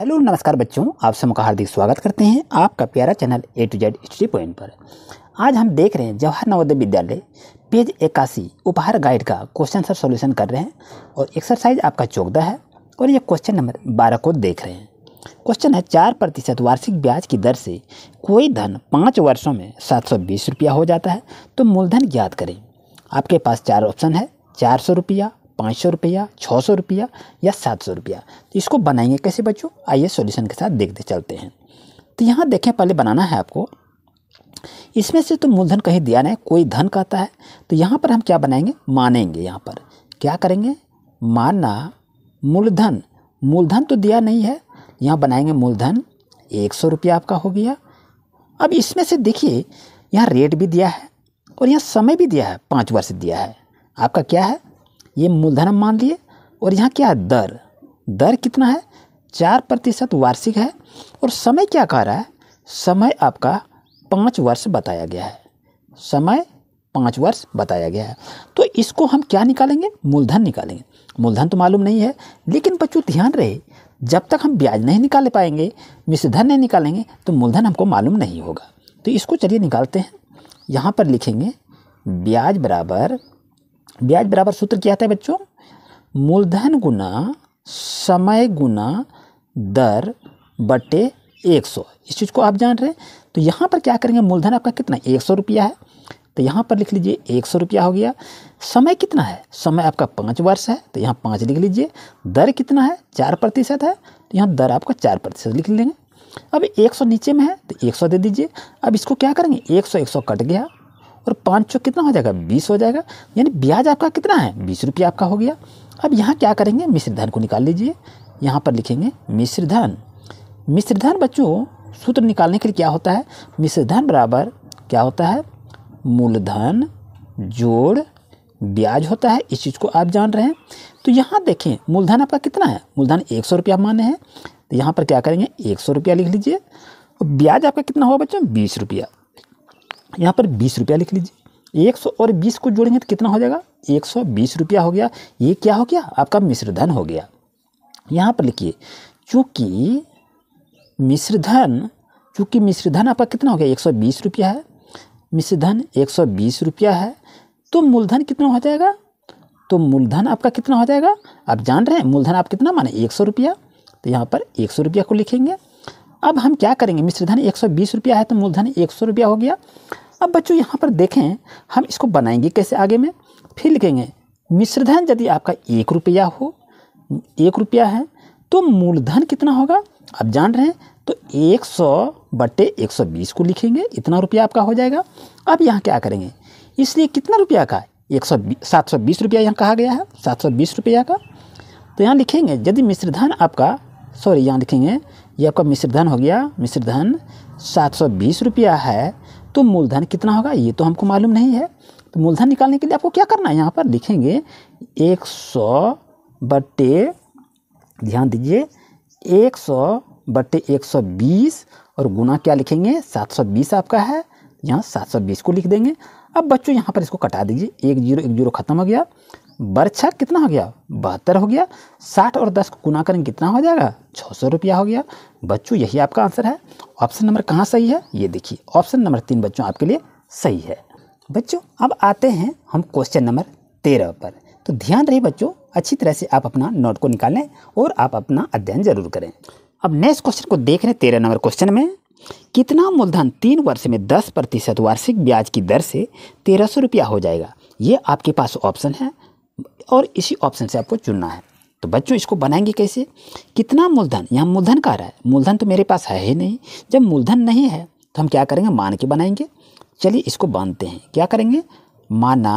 hello नमस्कार बच्चों आप सबका का हार्दिक स्वागत करते हैं आपका प्यारा channel A to Z study point पर आज हम देख रहे हैं जवाहर नवोदय विद्यालय पेज इक्यासी उपहार गाइड का क्वेश्चन सर सॉल्यूशन कर रहे हैं और एक्सरसाइज आपका चौकदा है और ये क्वेश्चन नंबर बारह को देख रहे हैं क्वेश्चन है चार प्रतिशत वार्षिक ब्याज की दर से कोई धन पाँच वर्षों में सात सौ बीस रुपया हो जाता है तो मूलधन ज्ञात करें आपके पास चार ऑप्शन है चार सौ रुपया पाँच सौ रुपया छः सौ रुपया या सात सौ रुपया तो इसको बनाएंगे कैसे बच्चों आइए सॉल्यूशन के साथ देखते चलते हैं तो यहाँ देखें पहले बनाना है आपको इसमें से तो मूलधन कहीं दिया नहीं कोई धन कहता है तो यहाँ पर हम क्या बनाएंगे मानेंगे यहाँ पर क्या करेंगे मानना मूलधन मूलधन तो दिया नहीं है यहाँ बनाएंगे मूलधन एक सौ रुपया आपका हो गया अब इसमें से देखिए यहाँ रेट भी दिया है और यहाँ समय भी दिया है पाँच वर्ष दिया है आपका क्या है ये मूलधन हम मान लिए और यहाँ क्या है दर दर कितना है चार प्रतिशत वार्षिक है और समय क्या कह रहा है समय आपका पाँच वर्ष बताया गया है समय पाँच वर्ष बताया गया है तो इसको हम क्या निकालेंगे मूलधन निकालेंगे मूलधन तो मालूम नहीं है लेकिन बच्चों ध्यान रहे जब तक हम ब्याज नहीं निकाल पाएंगे मिश्रधन नहीं निकालेंगे तो मूलधन हमको मालूम नहीं होगा तो इसको चलिए निकालते हैं यहाँ पर लिखेंगे ब्याज बराबर ब्याज बराबर सूत्र क्या आता है बच्चों मूलधन गुना समय गुना दर बटे एक सौ इस चीज़ को आप जान रहे हैं तो यहाँ पर क्या करेंगे मूलधन आपका कितना एक सौ रुपया है तो यहाँ पर लिख लीजिए एक सौ रुपया हो गया समय कितना है समय आपका पाँच वर्ष है तो यहाँ पाँच लिख लीजिए दर कितना है चार प्रतिशत है तो यहाँ दर आपका चार प्रतिशत लिख लेंगे अब एक सौ नीचे में है तो एक सौ दे दीजिए अब इसको क्या करेंगे एक सौ एक सौ कट गया और पाँच सौ कितना हो जाएगा बीस हो जाएगा यानी ब्याज आपका कितना है बीस रुपये आपका हो गया अब यहाँ क्या करेंगे मिश्र धन को निकाल लीजिए यहाँ पर लिखेंगे मिश्र धन मिश्र धन बच्चों सूत्र निकालने के लिए क्या होता है मिश्र धन बराबर क्या होता है मूलधन जोड़ ब्याज होता है इस चीज़ को आप जान रहे हैं तो यहाँ देखें मूलधन आपका कितना है मूलधन एक सौ रुपया माने हैं तो यहाँ पर क्या करेंगे एक सौ रुपया लिख लीजिए और ब्याज आपका कितना होगा बच्चों बीस रुपया यहाँ पर बीस रुपया लिख लीजिए एक सौ और बीस को जोड़ेंगे तो कितना हो जाएगा एक सौ बीस रुपया हो गया ये क्या हो गया आपका मिश्रधन हो गया यहाँ पर लिखिए चूँकि मिश्रधन चूँकि मिश्रधन आपका कितना हो गया एक सौ बीस रुपया है मिश्रधन एक सौ बीस रुपया है तो मूलधन कितना हो जाएगा तो मूलधन आपका कितना हो जाएगा आप जान रहे हैं मूलधन आप कितना माने एक सौ रुपया तो यहाँ पर एक सौ रुपया को लिखेंगे अब हम क्या करेंगे मिश्रधन एक सौ बीस रुपया है तो मूलधन एक सौ रुपया हो गया अब बच्चों यहाँ पर देखें हम इसको बनाएंगे कैसे आगे में फिर लिखेंगे मिश्रधन यदि आपका एक रुपया हो एक रुपया है तो मूलधन कितना होगा आप जान रहे हैं तो 100 बटे 120 को लिखेंगे इतना रुपया आपका हो जाएगा अब यहाँ क्या करेंगे इसलिए कितना रुपया का एक सौ सात सौ बीस रुपया यहाँ कहा गया है सात सौ बीस रुपया का तो यहाँ लिखेंगे यदि मिश्रधन आपका सॉरी यहाँ लिखेंगे ये यह आपका मिश्रधन हो गया मिश्रधन सात सौ बीस रुपया है तो मूलधन कितना होगा ये तो हमको मालूम नहीं है तो मूलधन निकालने के लिए आपको क्या करना है यहाँ पर लिखेंगे एक सौ बटे ध्यान दीजिए एक सौ बटे एक सौ बीस और गुना क्या लिखेंगे सात सौ बीस आपका है यहाँ सात सौ बीस को लिख देंगे अब बच्चों यहाँ पर इसको कटा दीजिए एक जीरो एक जीरो ख़त्म हो गया बर्छा कितना हो गया बहत्तर हो गया साठ और दस को गुना करेंगे कितना हो जाएगा छः सौ रुपया हो गया बच्चों यही आपका आंसर है ऑप्शन नंबर कहाँ सही है ये देखिए ऑप्शन नंबर तीन बच्चों आपके लिए सही है बच्चों अब आते हैं हम क्वेश्चन नंबर तेरह पर तो ध्यान रहे बच्चों अच्छी तरह से आप अपना नोट को निकालें और आप अपना अध्ययन जरूर करें अब नेक्स्ट क्वेश्चन को देख रहे हैं तेरह नंबर क्वेश्चन में कितना मूलधन तीन वर्ष में दस प्रतिशत वार्षिक ब्याज की दर से तेरह सौ रुपया हो जाएगा ये आपके पास ऑप्शन है और इसी ऑप्शन से आपको चुनना है तो बच्चों इसको बनाएंगे कैसे कितना मूलधन यहाँ मूलधन का रहा है मूलधन तो मेरे पास है ही नहीं जब मूलधन नहीं है तो हम क्या करेंगे मान के बनाएंगे चलिए इसको बांधते हैं क्या करेंगे माना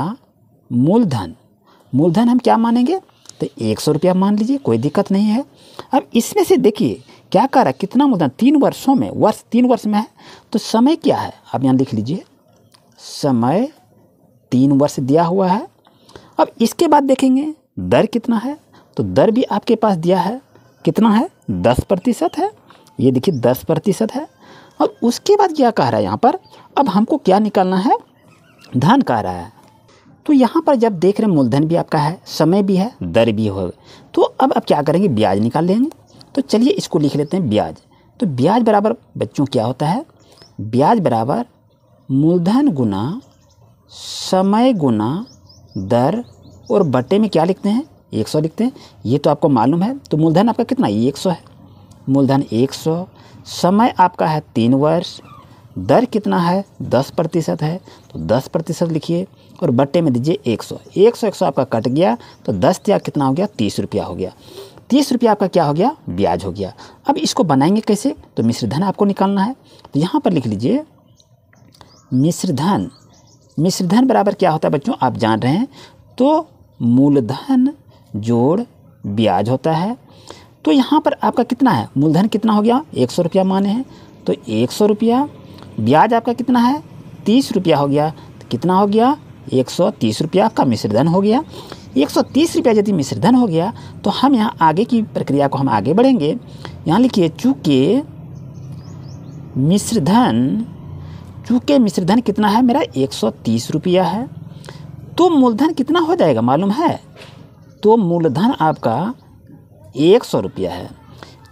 मूलधन मूलधन हम क्या मानेंगे तो एक सौ रुपया मान लीजिए कोई दिक्कत नहीं है अब इसमें से देखिए क्या कर रहा है कितना मूलधन तीन वर्षों में वर्ष तीन वर्ष में है तो समय क्या है आप यहाँ लिख लीजिए समय तीन वर्ष दिया हुआ है अब इसके बाद देखेंगे दर कितना है तो दर भी आपके पास दिया है कितना है दस प्रतिशत है ये देखिए दस प्रतिशत है और उसके बाद क्या कह रहा है यहाँ पर अब हमको क्या निकालना है धन कह रहा है तो यहाँ पर जब देख रहे हैं मूलधन भी आपका है समय भी है दर भी हो तो अब आप क्या करेंगे ब्याज निकाल लेंगे तो चलिए इसको लिख लेते हैं ब्याज तो ब्याज बराबर बच्चों क्या होता है ब्याज बराबर मूलधन गुना समय गुना दर और बटे में क्या लिखते हैं एक सौ लिखते हैं ये तो आपको मालूम है तो मूलधन आपका कितना एक सौ है मूलधन एक सौ समय आपका है तीन वर्ष दर कितना है दस प्रतिशत है तो दस प्रतिशत लिखिए और बट्टे में दीजिए एक सौ एक सौ एक सौ आपका कट गया तो दस त्याग कितना हो गया तीस रुपया हो गया तीस रुपया आपका क्या हो गया ब्याज हो गया अब इसको बनाएंगे कैसे तो मिश्र धन आपको निकालना है तो यहाँ पर लिख लीजिए मिश्र धन मिश्रधन बराबर क्या होता है बच्चों आप जान रहे हैं तो मूलधन जोड़ ब्याज होता है तो यहाँ पर आपका कितना है मूलधन कितना हो गया एक सौ रुपया माने हैं तो एक सौ रुपया ब्याज आपका कितना है तीस रुपया हो गया तो कितना हो गया एक सौ तीस रुपया आपका मिश्रधन हो गया एक सौ तीस रुपया यदि मिश्रधन हो गया तो हम यहाँ आगे की प्रक्रिया को हम आगे बढ़ेंगे यहाँ लिखिए चूँकि मिश्रधन चूँकि मिश्रधन कितना है मेरा एक सौ तीस रुपया है तो मूलधन कितना हो जाएगा मालूम है तो मूलधन आपका एक सौ रुपया है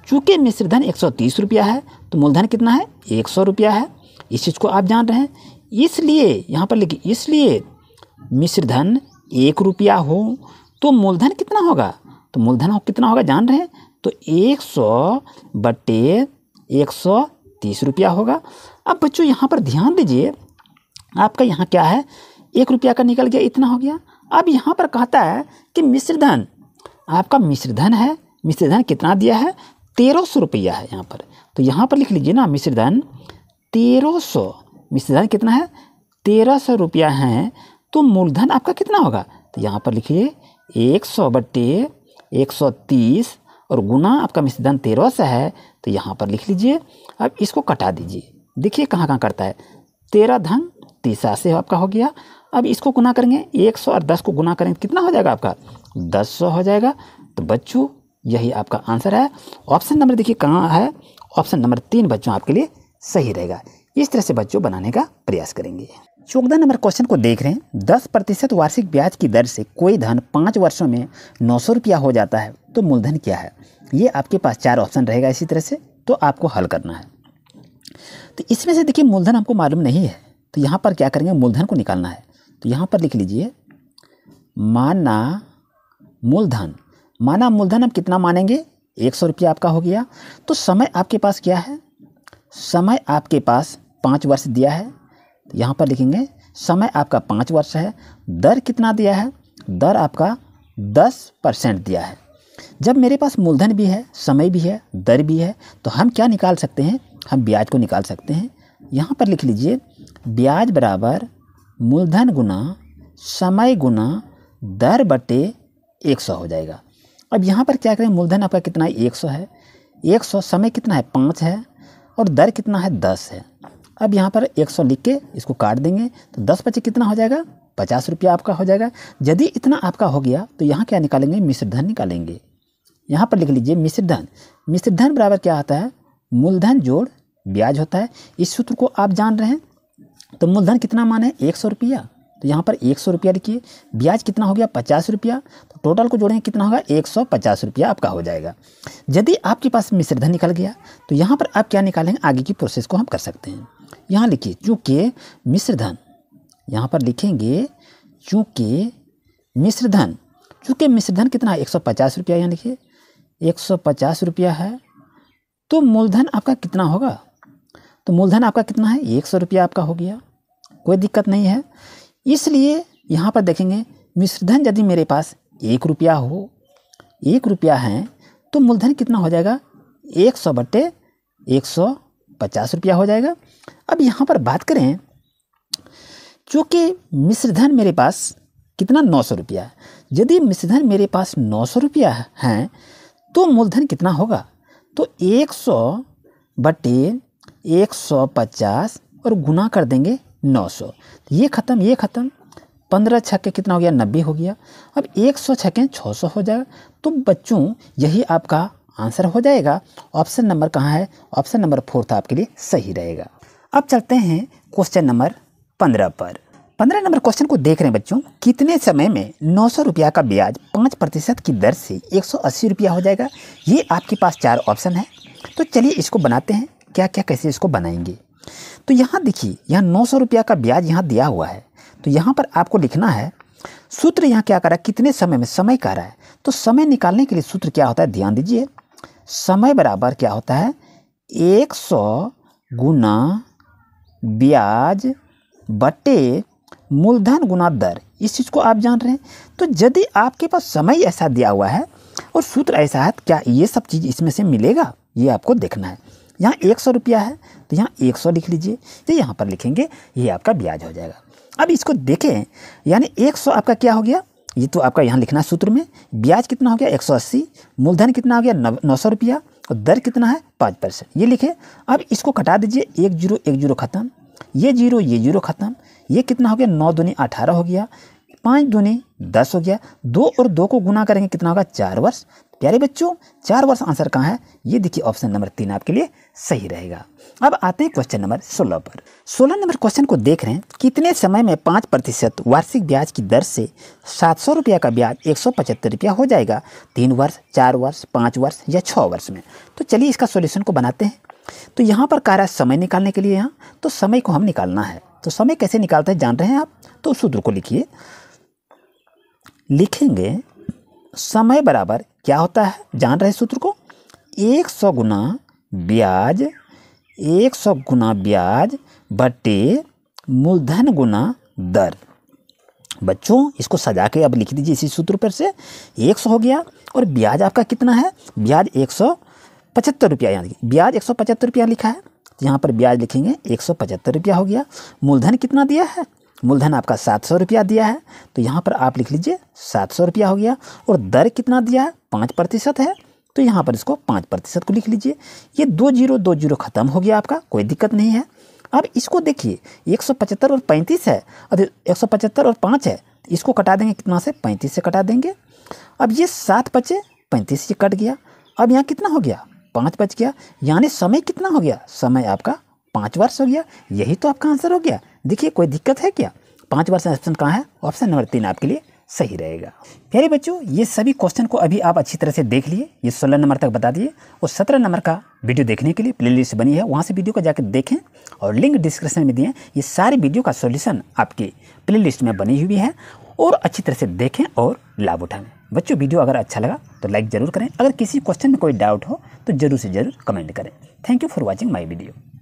चूँकि मिश्रधन एक सौ तीस रुपया है तो मूलधन कितना है एक सौ रुपया है इस चीज़ को आप जान रहे हैं इसलिए यहाँ पर लिखिए इसलिए मिश्रधन एक रुपया हो तो मूलधन कितना होगा तो मूलधन कितना होगा जान रहे हैं तो एक सौ बटे एक सौ तीस रुपया होगा अब बच्चों यहाँ पर ध्यान दीजिए आपका यहाँ क्या है एक रुपया का निकल गया इतना हो गया अब यहाँ पर कहता है कि मिश्रधन आपका मिश्रधन है मिश्रधन कितना दिया है तेरह सौ रुपया है यहाँ पर तो यहाँ पर लिख लीजिए ना मिश्रधन तेरह सौ मिश्रधन कितना है तेरह सौ रुपया है तो मूलधन आपका कितना होगा तो यहाँ पर लिखिए एक सौ बट्टे एक सौ तीस और गुना आपका मिश्रधन तेरह सौ है तो यहाँ पर लिख लीजिए अब इसको कटा दीजिए देखिए कहाँ कहाँ करता है तेरह धन तीसरा से आपका हो गया अब इसको गुना करेंगे एक सौ और दस को गुना करेंगे कितना हो जाएगा आपका दस सौ हो जाएगा तो बच्चों यही आपका आंसर है ऑप्शन नंबर देखिए कहाँ है ऑप्शन नंबर तीन बच्चों आपके लिए सही रहेगा इस तरह से बच्चों बनाने का प्रयास करेंगे चौदह नंबर क्वेश्चन को देख रहे हैं दस प्रतिशत वार्षिक ब्याज की दर से कोई धन पाँच वर्षों में नौ सौ रुपया हो जाता है तो मूलधन क्या है ये आपके पास चार ऑप्शन रहेगा इसी तरह से तो आपको हल करना है तो इसमें से देखिए मूलधन हमको मालूम नहीं है तो यहाँ पर क्या करेंगे मूलधन को निकालना है तो यहाँ पर लिख लीजिए माना मूलधन माना मूलधन हम कितना मानेंगे एक सौ रुपया आपका हो गया तो समय आपके पास क्या है समय आपके पास पाँच वर्ष दिया है तो यहाँ पर लिखेंगे समय आपका पाँच वर्ष है दर कितना दिया है दर आपका दस परसेंट दिया है जब मेरे पास मूलधन भी है समय भी है दर भी है तो हम क्या निकाल सकते हैं हम ब्याज को निकाल सकते हैं यहाँ पर लिख लीजिए ब्याज बराबर मूलधन गुना समय गुना दर बटे एक सौ हो जाएगा अब यहाँ पर क्या करें मूलधन आपका कितना है एक सौ है एक सौ समय कितना है पाँच है और दर कितना है दस है अब यहाँ पर एक सौ लिख के इसको काट देंगे तो दस बचे कितना हो जाएगा पचास रुपया आपका हो जाएगा यदि इतना आपका हो गया तो यहाँ क्या निकालेंगे धन निकालेंगे यहाँ पर लिख लीजिए मिश्र धन मिश्र धन बराबर क्या होता है मूलधन जोड़ ब्याज होता है इस सूत्र को आप जान रहे हैं तो मूलधन कितना माने एक सौ रुपया तो यहाँ पर एक सौ रुपया लिखिए ब्याज कितना हो गया पचास रुपया तो टोटल को जोड़ेंगे कितना होगा एक सौ पचास रुपया आपका हो जाएगा यदि आपके पास मिश्र धन निकल गया तो यहाँ पर आप क्या निकालेंगे आगे की प्रोसेस को हम कर सकते हैं यहाँ लिखिए चूँकि मिश्र धन यहाँ पर लिखेंगे चूँकि मिश्र धन चूँकि धन कितना है एक सौ पचास रुपया यहाँ लिखिए एक सौ पचास रुपया है तो मूलधन आपका कितना होगा तो मूलधन आपका कितना है एक सौ रुपया आपका हो गया कोई दिक्कत नहीं है इसलिए यहाँ पर देखेंगे मिश्रधन यदि मेरे पास एक रुपया हो एक रुपया है तो मूलधन कितना हो जाएगा एक सौ बटे एक सौ पचास रुपया हो जाएगा अब यहाँ पर बात करें चूँकि मिश्रधन मेरे पास कितना नौ सौ रुपया यदि मिश्रधन मेरे पास नौ सौ रुपया हैं तो मूलधन कितना होगा तो 100 बटे एक और गुना कर देंगे 900 ये ख़त्म ये ख़त्म पंद्रह छक्के कितना हो गया नब्बे हो गया अब एक सौ छक्के छः सौ हो जाएगा तो बच्चों यही आपका आंसर हो जाएगा ऑप्शन नंबर कहाँ है ऑप्शन नंबर फोर्थ तो आपके लिए सही रहेगा अब चलते हैं क्वेश्चन नंबर पंद्रह पर पंद्रह नंबर क्वेश्चन को देख रहे हैं बच्चों कितने समय में नौ सौ रुपया का ब्याज पाँच प्रतिशत की दर से एक सौ अस्सी रुपया हो जाएगा ये आपके पास चार ऑप्शन है तो चलिए इसको बनाते हैं क्या क्या कैसे इसको बनाएंगे तो यहाँ देखिए यहाँ नौ सौ रुपया का ब्याज यहाँ दिया हुआ है तो यहाँ पर आपको लिखना है सूत्र यहाँ क्या कर रहा है कितने समय में समय कह रहा है तो समय निकालने के लिए सूत्र क्या होता है ध्यान दीजिए समय बराबर क्या होता है एक सौ गुना ब्याज बटे मूलधन गुना दर इस चीज़ को आप जान रहे हैं तो यदि आपके पास समय ऐसा दिया हुआ है और सूत्र ऐसा है तो क्या ये सब चीज़ इसमें से मिलेगा ये आपको देखना है यहाँ एक सौ रुपया है तो यहाँ एक सौ लिख लीजिए तो यहाँ पर लिखेंगे ये आपका ब्याज हो जाएगा अब इसको देखें यानी एक सौ आपका क्या हो गया ये तो आपका यहाँ लिखना है सूत्र में ब्याज कितना हो गया एक सौ अस्सी मूलधन कितना हो गया नौ सौ रुपया और दर कितना है पाँच परसेंट ये लिखे अब इसको कटा दीजिए एक जीरो एक जीरो खत्म ये जीरो ये जीरो ख़त्म ये कितना हो गया नौ दुनी अठारह हो गया पाँच दुनी दस हो गया दो और दो को गुना करेंगे कितना होगा चार वर्ष प्यारे बच्चों चार वर्ष आंसर कहाँ है ये देखिए ऑप्शन नंबर तीन आपके लिए सही रहेगा अब आते हैं क्वेश्चन नंबर सोलह पर सोलह नंबर क्वेश्चन को देख रहे हैं कितने समय में पाँच प्रतिशत वार्षिक ब्याज की दर से सात सौ रुपया का ब्याज एक सौ पचहत्तर रुपया हो जाएगा तीन वर्ष चार वर्ष पाँच वर्ष या छः वर्ष में तो चलिए इसका सोल्यूशन को बनाते हैं तो यहाँ पर कार्य समय निकालने के लिए यहाँ तो समय को हम निकालना है तो समय कैसे निकालते हैं जान रहे हैं आप तो सूत्र को लिखिए लिखेंगे समय बराबर क्या होता है जान रहे सूत्र को एक सौ गुना ब्याज एक सौ गुना ब्याज बटे मूलधन गुना दर बच्चों इसको सजा के अब लिख दीजिए इसी सूत्र पर से एक सौ हो गया और ब्याज आपका कितना है ब्याज एक सौ पचहत्तर रुपया यहाँ देखिए ब्याज एक सौ पचहत्तर रुपया लिखा है तो यहाँ पर ब्याज लिखेंगे एक सौ पचहत्तर रुपया हो गया मूलधन कितना दिया है मूलधन आपका सात सौ रुपया दिया है तो यहाँ पर आप लिख लीजिए सात सौ रुपया हो गया और दर कितना दिया है पाँच प्रतिशत है तो यहाँ पर इसको पाँच प्रतिशत को लिख लीजिए ये दो जीरो दो जीरो ख़त्म हो गया आपका कोई दिक्कत नहीं है अब इसको देखिए एक सौ पचहत्तर और पैंतीस है अब एक सौ पचहत्तर और पाँच है तो इसको कटा देंगे कितना से पैंतीस से कटा देंगे अब ये सात बचे पैंतीस से कट गया अब यहाँ कितना हो गया पाँच बच गया यानी समय कितना हो गया समय आपका पाँच वर्ष हो गया यही तो आपका आंसर हो गया देखिए कोई दिक्कत है क्या पाँच बार ऑप्शन कहाँ है ऑप्शन नंबर तीन आपके लिए सही रहेगा प्यारे बच्चों ये सभी क्वेश्चन को अभी आप अच्छी तरह से देख लिए ये सोलह नंबर तक बता दिए और सत्रह नंबर का वीडियो देखने के लिए प्लेलिस्ट बनी है वहाँ से वीडियो को जाकर देखें और लिंक डिस्क्रिप्शन में दिए ये सारे वीडियो का सॉल्यूशन आपके प्लेलिस्ट में बनी हुई है और अच्छी तरह से देखें और लाभ उठाएं बच्चों वीडियो अगर अच्छा लगा तो लाइक ज़रूर करें अगर किसी क्वेश्चन में कोई डाउट हो तो ज़रूर से ज़रूर कमेंट करें thank you for watching my video